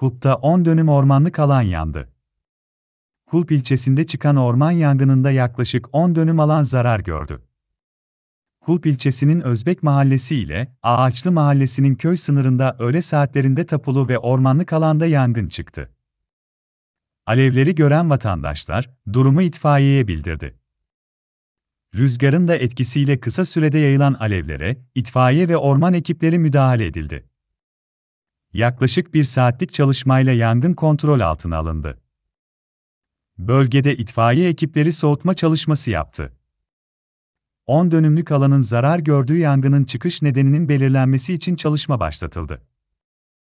Kulp'ta 10 dönüm ormanlık alan yandı. Kulp ilçesinde çıkan orman yangınında yaklaşık 10 dönüm alan zarar gördü. Kulp ilçesinin Özbek Mahallesi ile Ağaçlı Mahallesi'nin köy sınırında öğle saatlerinde tapulu ve ormanlık alanda yangın çıktı. Alevleri gören vatandaşlar durumu itfaiyeye bildirdi. Rüzgarın da etkisiyle kısa sürede yayılan alevlere itfaiye ve orman ekipleri müdahale edildi. Yaklaşık bir saatlik çalışmayla yangın kontrol altına alındı. Bölgede itfaiye ekipleri soğutma çalışması yaptı. 10 dönümlük alanın zarar gördüğü yangının çıkış nedeninin belirlenmesi için çalışma başlatıldı.